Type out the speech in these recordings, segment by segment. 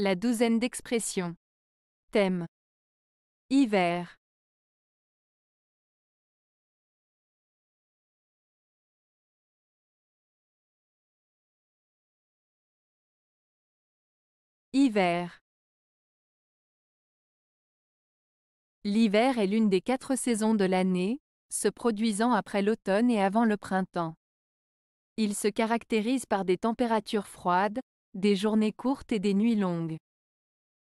La douzaine d'expressions. Thème. Hiver. Hiver. L'hiver est l'une des quatre saisons de l'année, se produisant après l'automne et avant le printemps. Il se caractérise par des températures froides, des journées courtes et des nuits longues.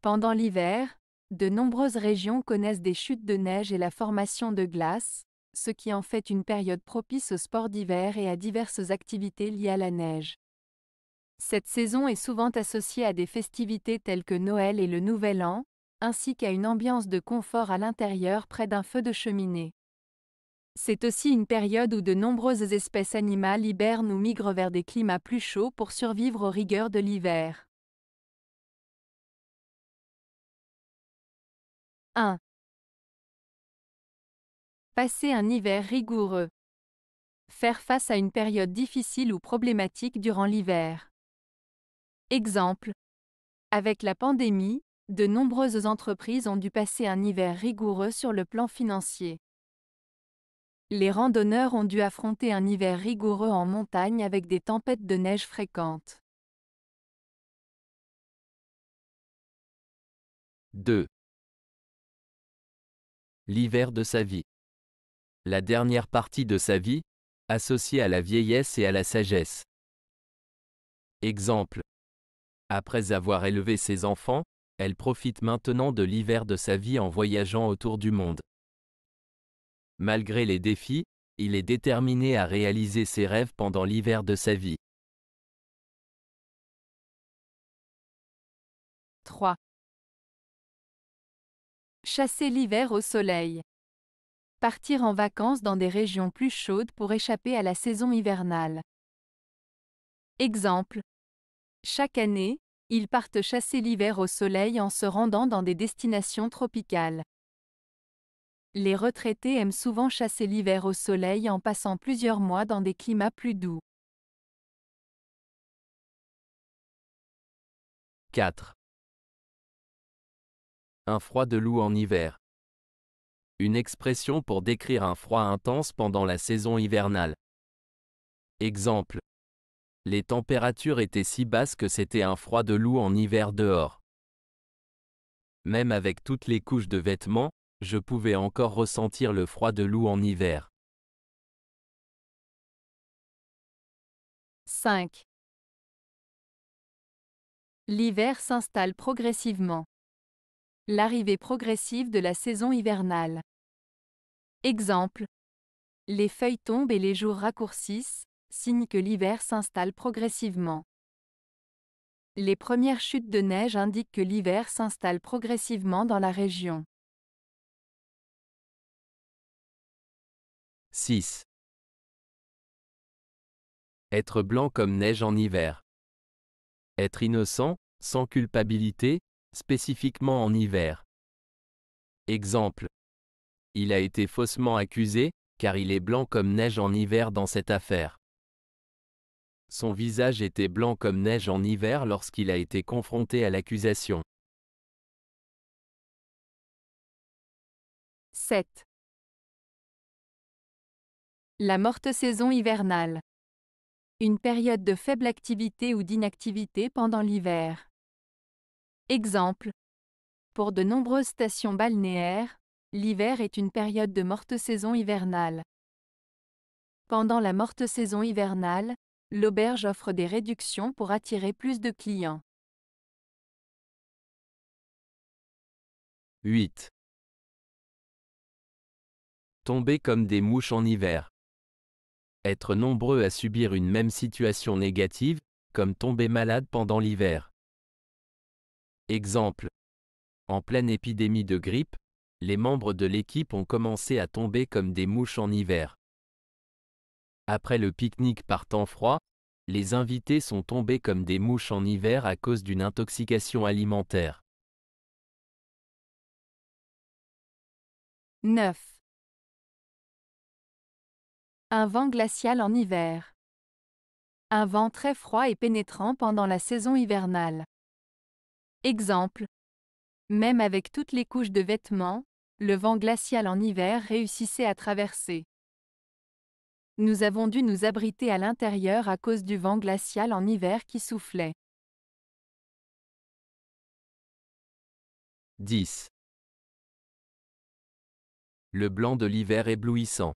Pendant l'hiver, de nombreuses régions connaissent des chutes de neige et la formation de glace, ce qui en fait une période propice aux sports d'hiver et à diverses activités liées à la neige. Cette saison est souvent associée à des festivités telles que Noël et le Nouvel An, ainsi qu'à une ambiance de confort à l'intérieur près d'un feu de cheminée. C'est aussi une période où de nombreuses espèces animales hibernent ou migrent vers des climats plus chauds pour survivre aux rigueurs de l'hiver. 1. Passer un hiver rigoureux. Faire face à une période difficile ou problématique durant l'hiver. Exemple. Avec la pandémie, de nombreuses entreprises ont dû passer un hiver rigoureux sur le plan financier. Les randonneurs ont dû affronter un hiver rigoureux en montagne avec des tempêtes de neige fréquentes. 2. L'hiver de sa vie. La dernière partie de sa vie, associée à la vieillesse et à la sagesse. Exemple. Après avoir élevé ses enfants, elle profite maintenant de l'hiver de sa vie en voyageant autour du monde. Malgré les défis, il est déterminé à réaliser ses rêves pendant l'hiver de sa vie. 3. Chasser l'hiver au soleil. Partir en vacances dans des régions plus chaudes pour échapper à la saison hivernale. Exemple. Chaque année, ils partent chasser l'hiver au soleil en se rendant dans des destinations tropicales. Les retraités aiment souvent chasser l'hiver au soleil en passant plusieurs mois dans des climats plus doux. 4. Un froid de loup en hiver. Une expression pour décrire un froid intense pendant la saison hivernale. Exemple. Les températures étaient si basses que c'était un froid de loup en hiver dehors. Même avec toutes les couches de vêtements, je pouvais encore ressentir le froid de loup en hiver. 5. L'hiver s'installe progressivement. L'arrivée progressive de la saison hivernale. Exemple. Les feuilles tombent et les jours raccourcissent, signe que l'hiver s'installe progressivement. Les premières chutes de neige indiquent que l'hiver s'installe progressivement dans la région. 6. Être blanc comme neige en hiver. Être innocent, sans culpabilité, spécifiquement en hiver. Exemple. Il a été faussement accusé, car il est blanc comme neige en hiver dans cette affaire. Son visage était blanc comme neige en hiver lorsqu'il a été confronté à l'accusation. 7. La morte saison hivernale. Une période de faible activité ou d'inactivité pendant l'hiver. Exemple. Pour de nombreuses stations balnéaires, l'hiver est une période de morte saison hivernale. Pendant la morte saison hivernale, l'auberge offre des réductions pour attirer plus de clients. 8. Tomber comme des mouches en hiver être nombreux à subir une même situation négative, comme tomber malade pendant l'hiver. Exemple. En pleine épidémie de grippe, les membres de l'équipe ont commencé à tomber comme des mouches en hiver. Après le pique-nique par temps froid, les invités sont tombés comme des mouches en hiver à cause d'une intoxication alimentaire. 9. Un vent glacial en hiver. Un vent très froid et pénétrant pendant la saison hivernale. Exemple. Même avec toutes les couches de vêtements, le vent glacial en hiver réussissait à traverser. Nous avons dû nous abriter à l'intérieur à cause du vent glacial en hiver qui soufflait. 10. Le blanc de l'hiver éblouissant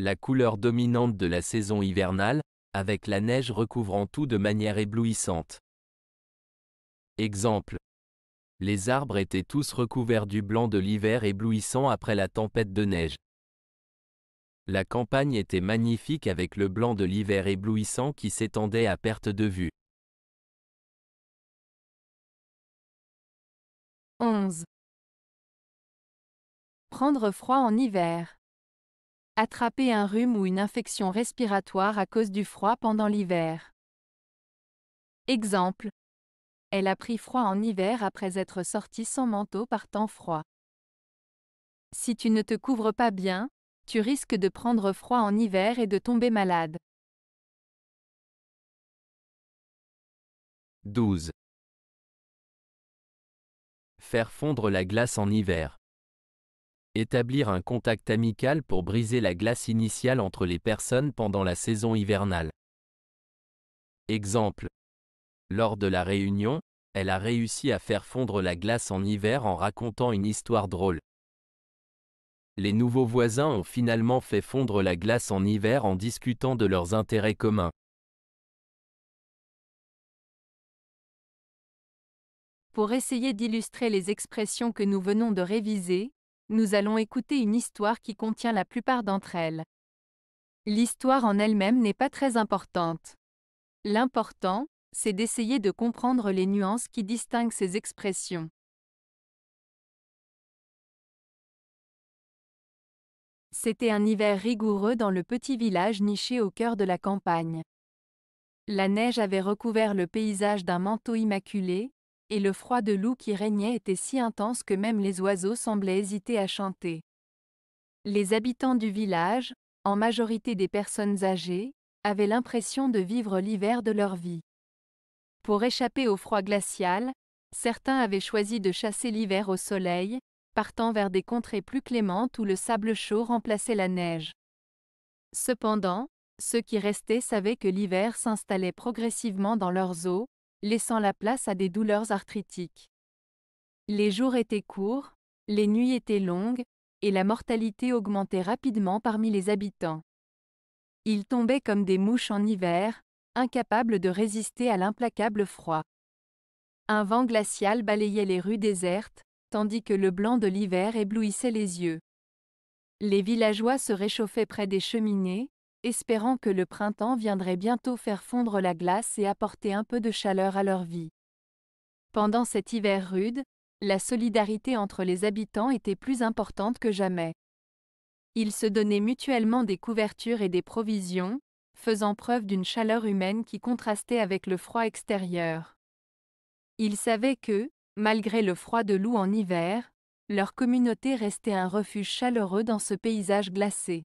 la couleur dominante de la saison hivernale, avec la neige recouvrant tout de manière éblouissante. Exemple. Les arbres étaient tous recouverts du blanc de l'hiver éblouissant après la tempête de neige. La campagne était magnifique avec le blanc de l'hiver éblouissant qui s'étendait à perte de vue. 11. Prendre froid en hiver. Attraper un rhume ou une infection respiratoire à cause du froid pendant l'hiver. Exemple. Elle a pris froid en hiver après être sortie sans manteau par temps froid. Si tu ne te couvres pas bien, tu risques de prendre froid en hiver et de tomber malade. 12. Faire fondre la glace en hiver. Établir un contact amical pour briser la glace initiale entre les personnes pendant la saison hivernale. Exemple. Lors de la réunion, elle a réussi à faire fondre la glace en hiver en racontant une histoire drôle. Les nouveaux voisins ont finalement fait fondre la glace en hiver en discutant de leurs intérêts communs. Pour essayer d'illustrer les expressions que nous venons de réviser, nous allons écouter une histoire qui contient la plupart d'entre elles. L'histoire en elle-même n'est pas très importante. L'important, c'est d'essayer de comprendre les nuances qui distinguent ces expressions. C'était un hiver rigoureux dans le petit village niché au cœur de la campagne. La neige avait recouvert le paysage d'un manteau immaculé, et le froid de loup qui régnait était si intense que même les oiseaux semblaient hésiter à chanter. Les habitants du village, en majorité des personnes âgées, avaient l'impression de vivre l'hiver de leur vie. Pour échapper au froid glacial, certains avaient choisi de chasser l'hiver au soleil, partant vers des contrées plus clémentes où le sable chaud remplaçait la neige. Cependant, ceux qui restaient savaient que l'hiver s'installait progressivement dans leurs eaux, laissant la place à des douleurs arthritiques. Les jours étaient courts, les nuits étaient longues, et la mortalité augmentait rapidement parmi les habitants. Ils tombaient comme des mouches en hiver, incapables de résister à l'implacable froid. Un vent glacial balayait les rues désertes, tandis que le blanc de l'hiver éblouissait les yeux. Les villageois se réchauffaient près des cheminées, espérant que le printemps viendrait bientôt faire fondre la glace et apporter un peu de chaleur à leur vie. Pendant cet hiver rude, la solidarité entre les habitants était plus importante que jamais. Ils se donnaient mutuellement des couvertures et des provisions, faisant preuve d'une chaleur humaine qui contrastait avec le froid extérieur. Ils savaient que, malgré le froid de loup en hiver, leur communauté restait un refuge chaleureux dans ce paysage glacé.